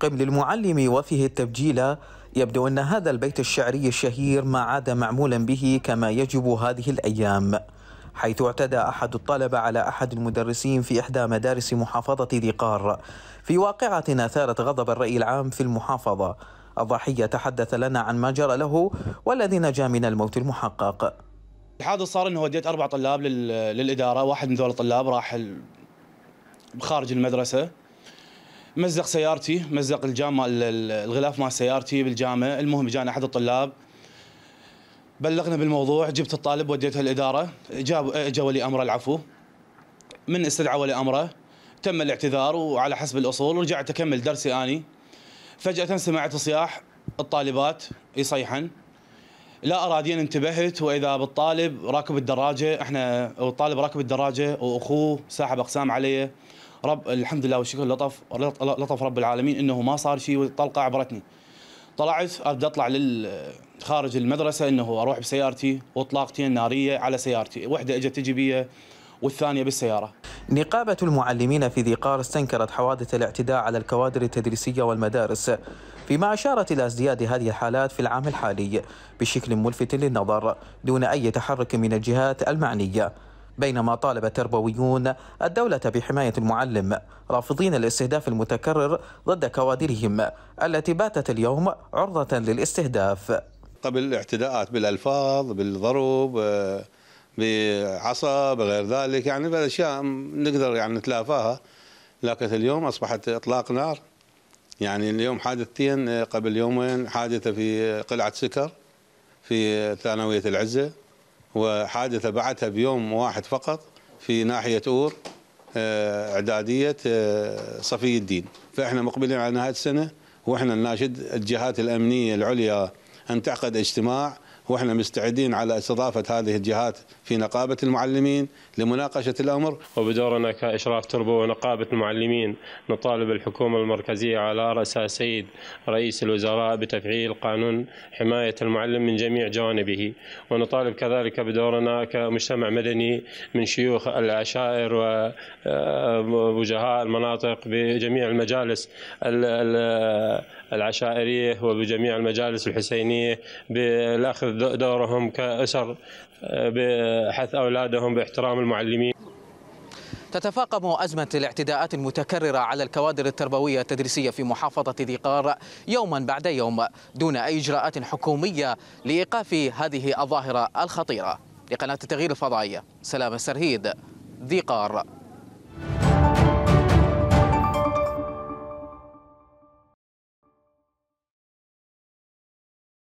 قبل المعلم وفيه التبجيل يبدو أن هذا البيت الشعري الشهير ما عاد معمولا به كما يجب هذه الأيام حيث اعتدى أحد الطلبة على أحد المدرسين في إحدى مدارس محافظة ذقار في واقعة أثارت غضب الرأي العام في المحافظة الضحية تحدث لنا عن ما جرى له والذي نجا من الموت المحقق الحادث صار انه وديت اربع طلاب للاداره واحد من ذول الطلاب راح خارج المدرسه مزق سيارتي مزق الجامع الغلاف مال سيارتي بالجامع المهم جانا احد الطلاب بلغنا بالموضوع جبت الطالب وديته الاداره جاب اجى ولي امره العفو من استدعى ولي امره تم الاعتذار وعلى حسب الاصول ورجعت اكمل درسي اني فجاه سمعت صياح الطالبات يصيحن لا اراديا انتبهت واذا بالطالب راكب الدراجه احنا الطالب راكب الدراجه واخوه ساحب اقسام عليه رب الحمد لله والشكر لطف لطف رب العالمين انه ما صار شيء والطلقه عبرتني طلعت ابدا اطلع خارج المدرسه انه اروح بسيارتي واطلاقتين ناريه على سيارتي وحده اجت تجي بيا والثانيه بالسياره. نقابه المعلمين في ذي قار استنكرت حوادث الاعتداء على الكوادر التدريسيه والمدارس فيما اشارت الى ازدياد هذه الحالات في العام الحالي بشكل ملفت للنظر دون اي تحرك من الجهات المعنيه. بينما طالب التربويون الدولة بحماية المعلم رافضين الاستهداف المتكرر ضد كوادرهم التي باتت اليوم عرضة للاستهداف قبل الاعتداءات بالألفاظ بالضرب آه، بعصا بغير ذلك يعني بالأشياء نقدر يعني نتلافاها لكن اليوم أصبحت إطلاق نار يعني اليوم حادثتين قبل يومين حادثة في قلعة سكر في ثانوية العزة وحادثة بعدها بيوم واحد فقط في ناحية أور آه، إعدادية آه، صفي الدين فإحنا مقبلين على نهاية السنة وإحنا نناشد الجهات الأمنية العليا أن تعقد اجتماع واحنا مستعدين على استضافه هذه الجهات في نقابه المعلمين لمناقشه الامر. وبدورنا كاشراف تربو ونقابه المعلمين نطالب الحكومه المركزيه على راس سيد رئيس الوزراء بتفعيل قانون حمايه المعلم من جميع جوانبه، ونطالب كذلك بدورنا كمجتمع مدني من شيوخ العشائر ووجهاء آه، المناطق بجميع المجالس العشائريه وبجميع المجالس الحسينيه بالاخذ دورهم كأسر آه، بحث أولادهم باحترام المعلمين تتفاقم أزمة الاعتداءات المتكررة على الكوادر التربوية التدريسية في محافظة ذي قار يوما بعد يوم دون أي إجراءات حكومية لإيقاف هذه الظاهرة الخطيرة لقناة التغيير الفضائية سلام السرهيد ذي قار